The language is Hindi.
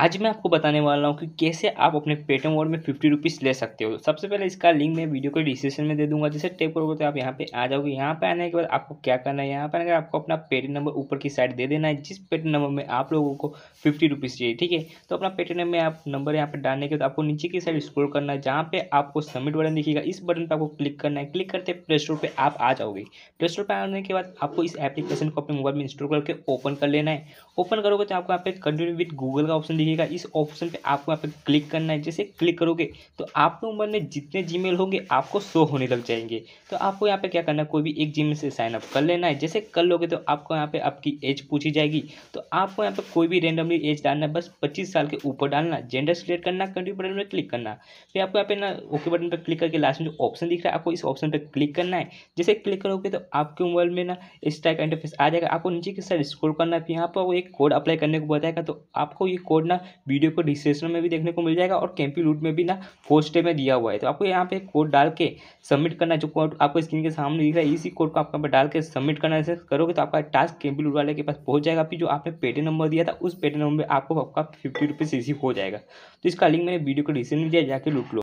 आज मैं आपको बताने वाला हूँ कि कैसे आप अपने पेटीएम वॉल में फिफ्टी रुपीज़ ले सकते हो सबसे पहले इसका लिंक मैं वीडियो को डिस्क्रिप्शन में दे दूंगा जैसे टेप करोगे तो आप यहाँ पे आ जाओगे यहाँ पे आने के बाद आपको क्या करना है यहाँ पर आने आपको अपना पेटीएम नंबर ऊपर की साइड दे देना है जिस पेटीएम नंबर में आप लोगों को फिफ्टी रुपीज़ चाहिए ठीक है तो अपना पेटीएम में आप नंबर यहाँ पर डालने के बाद आपको नीचे की साइड स्क्रोल करना है जहाँ पे आपको सबमिट बटन दिखेगा इस बटन पर आपको क्लिक करना है क्लिक करते प्ले स्टोर पर आप आ जाओगे प्ले स्टोर पर आने के बाद आपको इस एप्लीकेशन को अपने मोबाइल में इंस्टॉल करके ओपन कर लेना है ओपन करोगे तो आपको यहाँ पे कंटिन्यू विद गूगल का ऑप्शन लिखिएगा इस ऑप्शन पे आपको यहाँ पे क्लिक करना है जैसे क्लिक करोगे तो आपके उम्र में जितने जी होंगे आपको शो होने लग जाएंगे तो आपको यहाँ पे क्या करना है कोई भी एक जी से साइन अप कर लेना है जैसे कर लोगे तो आपको यहाँ पे आपकी एज पूछी जाएगी तो आपको यहाँ पे कोई भी रेंडमली एज डालना है बस पच्चीस साल के ऊपर डालना जेंडर सिलेक्ट करना कंट्री बटन पर क्लिक करना फिर आपको यहाँ पे ना ओके बटन पर क्लिक करके लास्ट में जो ऑप्शन दिख रहा है आपको इस ऑप्शन पर क्लिक करना है जैसे क्लिक करोगे तो आपके मोबाइल में ना इस टाइप का इंटरफेस आ जाएगा आपको नीचे के साइड स्क्रोल करना है फिर यहाँ पर वो एक कोड अप्लाई करने को बताएगा तो आपको ये कोड ना वीडियो को डिस्क्रिप्शन में भी देखने को मिल जाएगा और कैंपी लूट में भी ना फोस्टे में दिया हुआ है तो आपको यहाँ पे कोड डाल के सबमिट करना जो कोड आपको स्क्रीन के सामने दिख रहा है इसी कोड को आपको डाल के सबमिट करना ऐसे करोगे तो आपका टास्क कैंपी लूट वाले के पास पहुँच जाएगा फिर जो आपने पेटीएम नंबर दिया था उस पेटीएम नंबर में आपको आपका फिफ्टी रुपीज़ रिसीव हो जाएगा तो इसका लिंक मैंने वीडियो को डिस्क्रिप्शन में दिया जाकर लूट लो